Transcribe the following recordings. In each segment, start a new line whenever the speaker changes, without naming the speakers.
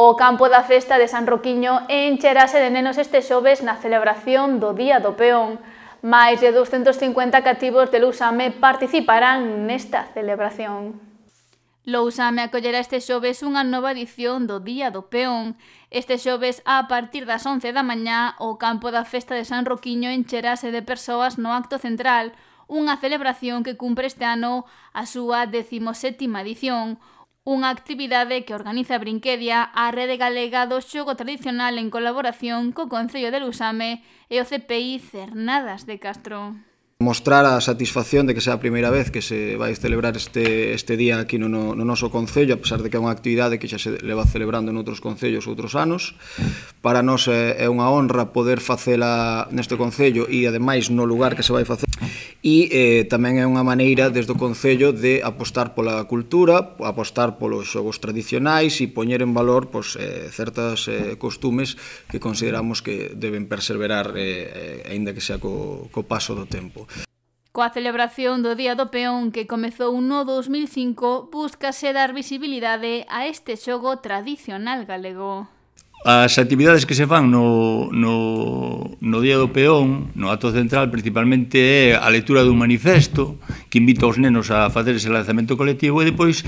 O campo da festa de San Roquiño encherase de nenos este xoves na celebración do Día do Peón. Máis de 250 cativos de Lousame participarán nesta celebración. Lousame acollerá este xoves unha nova edición do Día do Peón. Este xoves, a partir das 11 da mañá, o campo da festa de San Roquiño encherase de persoas no acto central, unha celebración que cumpre este ano a súa 17ª edición, unha actividade que organiza Brinquedia a Rede Galega do Xogo Tradicional en colaboración co Concello de Lusame e o CPI Cernadas de Castro.
Mostrar a satisfacción de que sea a primeira vez que se vai celebrar este, este día aquí no, no, no noso Concello, a pesar de que é unha actividade que xa se leva celebrando en outros Concellos outros anos. Para nós é, é unha honra poder facela neste Concello e, ademais, no lugar que se vai facer e eh, tamén é unha maneira desde o Concello de apostar pola cultura, apostar polos xogos tradicionais e poñer en valor pois, eh, certas eh, costumes que consideramos que deben perseverar eh, eh, aínda que sea co, co paso do tempo.
Coa celebración do Día do Peón que comezou no 2005, búscase dar visibilidade a este xogo tradicional galego.
As actividades que se fan no, no no Día do Peón, no ato central, principalmente é a lectura dun manifesto que invita os nenos a facer ese lanzamento colectivo e depois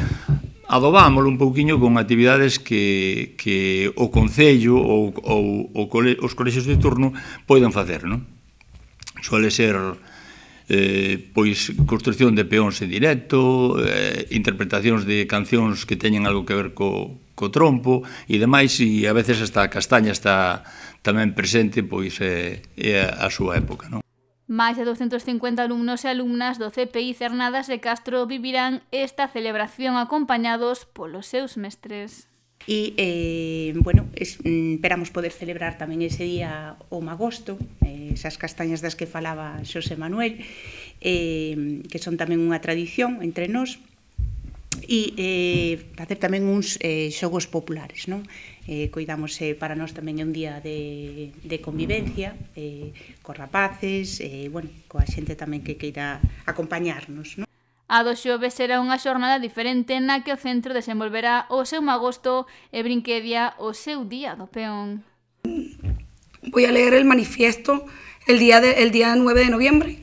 adobámolo un pouquiño con actividades que, que o Concello ou, ou, ou cole, os colexios de turno poidan facer, non? Suele ser eh, pois construción de peóns en directo, eh, interpretacións de cancións que teñen algo que ver co, co trompo e demais, e a veces esta a castaña está tamén presente pois eh, é a, a súa época. Non?
Máis de 250 alumnos e alumnas do CPI Cernadas de Castro vivirán esta celebración acompañados polos seus mestres.
E, eh, bueno, mm, esperamos poder celebrar tamén ese día o Magosto, eh, esas castañas das que falaba Xosé Manuel, eh, que son tamén unha tradición entre nós, e eh, facer tamén uns eh, xogos populares, non? Eh, coidamos eh, para nós tamén é un día de, de convivencia eh, co rapaces, eh, bueno, coa xente tamén que queira acompañarnos, non?
A dos lluvias será una jornada diferente en la que el centro desenvolverá o seu magosto e brinquedia o seu día do peón.
Voy a leer el manifiesto el día, de, día 9 de noviembre,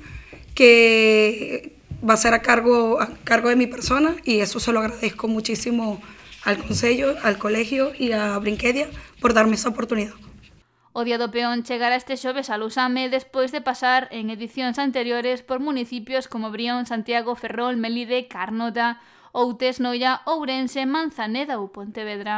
que va a ser a cargo, a cargo de mi persona y eso se lo agradezco muchísimo al Consejo, al Colegio y a Brinquedia por darme esa oportunidad.
O Día do Peón chegará este xoves a Lusame despois de pasar en edicións anteriores por municipios como Brión, Santiago, Ferrol, Melide, Carnota, Outes, Noia, Ourense, Manzaneda ou Pontevedra.